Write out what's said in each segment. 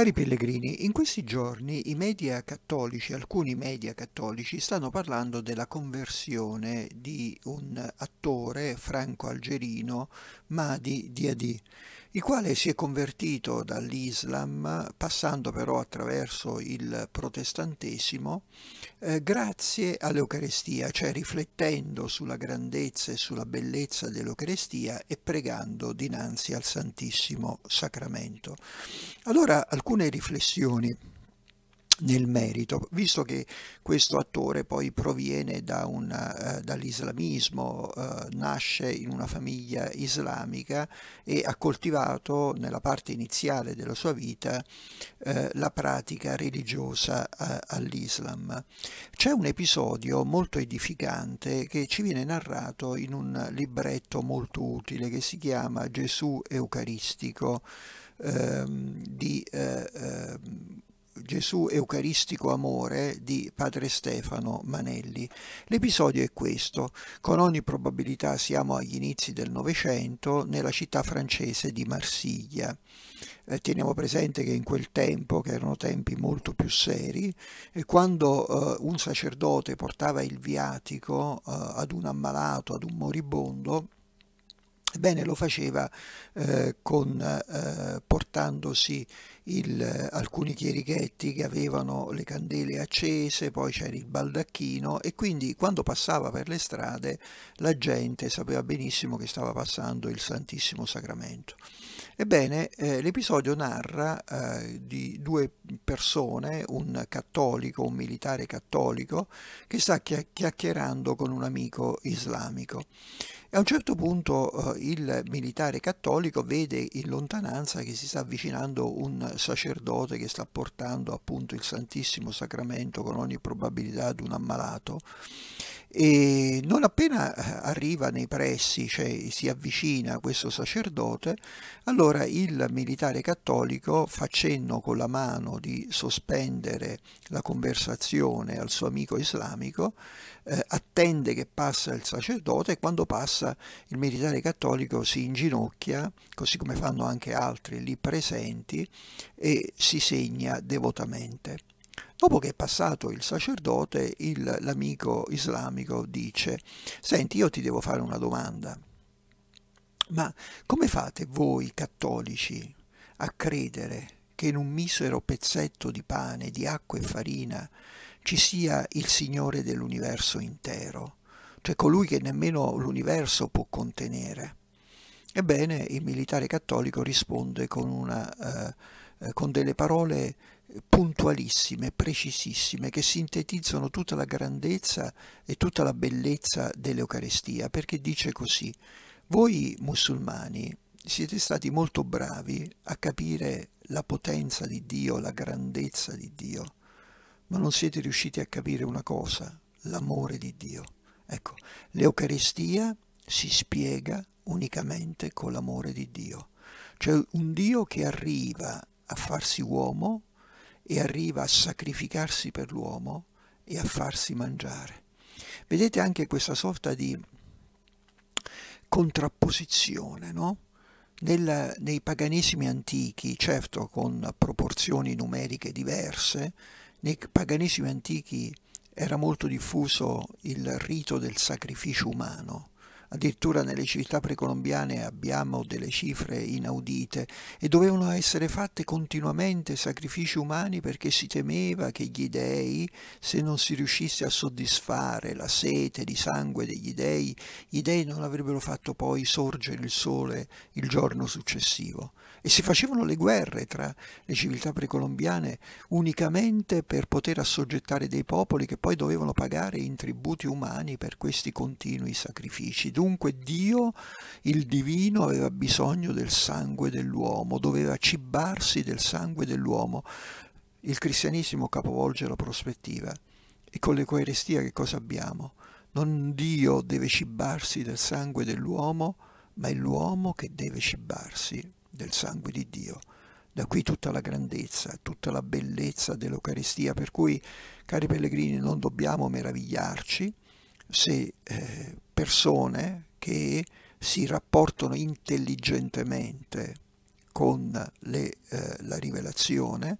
Cari pellegrini, in questi giorni i media cattolici, alcuni media cattolici, stanno parlando della conversione di un attore franco-algerino, Madi Diadi il quale si è convertito dall'Islam passando però attraverso il protestantesimo eh, grazie all'Eucarestia, cioè riflettendo sulla grandezza e sulla bellezza dell'Eucarestia e pregando dinanzi al Santissimo Sacramento. Allora alcune riflessioni nel merito, visto che questo attore poi proviene da uh, dall'islamismo, uh, nasce in una famiglia islamica e ha coltivato nella parte iniziale della sua vita uh, la pratica religiosa all'Islam. C'è un episodio molto edificante che ci viene narrato in un libretto molto utile che si chiama Gesù Eucaristico ehm, di eh, eh, Gesù Eucaristico Amore di Padre Stefano Manelli. L'episodio è questo, con ogni probabilità siamo agli inizi del Novecento nella città francese di Marsiglia. Eh, teniamo presente che in quel tempo, che erano tempi molto più seri, eh, quando eh, un sacerdote portava il viatico ad un ammalato, ad un moribondo, Ebbene, lo faceva eh, con, eh, portandosi il, alcuni chierichetti che avevano le candele accese, poi c'era il baldacchino e quindi quando passava per le strade la gente sapeva benissimo che stava passando il Santissimo Sacramento. Ebbene, eh, l'episodio narra eh, di due persone, un cattolico, un militare cattolico, che sta chiacchierando con un amico islamico. E a un certo punto eh, il militare cattolico vede in lontananza che si sta avvicinando un sacerdote che sta portando appunto il Santissimo Sacramento con ogni probabilità ad un ammalato e non appena eh, arriva nei pressi, cioè si avvicina a questo sacerdote, allora il militare cattolico fa cenno con la mano di sospendere la conversazione al suo amico islamico, eh, attende che passa il sacerdote e quando passa il militare cattolico si inginocchia, così come fanno anche altri lì presenti, e si segna devotamente. Dopo che è passato il sacerdote, il, l'amico islamico dice, senti, io ti devo fare una domanda, ma come fate voi cattolici a credere che in un misero pezzetto di pane, di acqua e farina ci sia il Signore dell'universo intero, cioè colui che nemmeno l'universo può contenere? Ebbene, il militare cattolico risponde con, una, eh, eh con delle parole puntualissime, precisissime, che sintetizzano tutta la grandezza e tutta la bellezza dell'Eucarestia, perché dice così, voi musulmani siete stati molto bravi a capire la potenza di Dio, la grandezza di Dio, ma non siete riusciti a capire una cosa, l'amore di Dio. Ecco, l'Eucarestia si spiega unicamente con l'amore di Dio. Cioè un Dio che arriva a farsi uomo e arriva a sacrificarsi per l'uomo e a farsi mangiare. Vedete anche questa sorta di contrapposizione, no? Nel, nei paganesimi antichi, certo con proporzioni numeriche diverse, nei paganesimi antichi era molto diffuso il rito del sacrificio umano, addirittura nelle civiltà precolombiane abbiamo delle cifre inaudite e dovevano essere fatte continuamente sacrifici umani perché si temeva che gli dei, se non si riuscisse a soddisfare la sete di sangue degli dei, gli dei non avrebbero fatto poi sorgere il sole il giorno successivo. E si facevano le guerre tra le civiltà precolombiane unicamente per poter assoggettare dei popoli che poi dovevano pagare in tributi umani per questi continui sacrifici. Dunque Dio, il divino, aveva bisogno del sangue dell'uomo, doveva cibarsi del sangue dell'uomo. Il cristianesimo capovolge la prospettiva. E con l'Eucaristia che cosa abbiamo? Non Dio deve cibarsi del sangue dell'uomo, ma è l'uomo che deve cibarsi del sangue di Dio. Da qui tutta la grandezza, tutta la bellezza dell'Eucaristia, per cui, cari pellegrini, non dobbiamo meravigliarci se eh, persone che si rapportano intelligentemente con le, eh, la rivelazione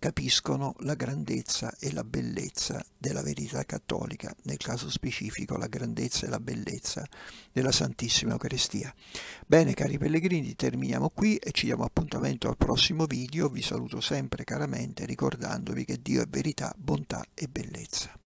capiscono la grandezza e la bellezza della verità cattolica, nel caso specifico la grandezza e la bellezza della Santissima Eucaristia. Bene cari pellegrini, terminiamo qui e ci diamo appuntamento al prossimo video, vi saluto sempre caramente ricordandovi che Dio è verità, bontà e bellezza.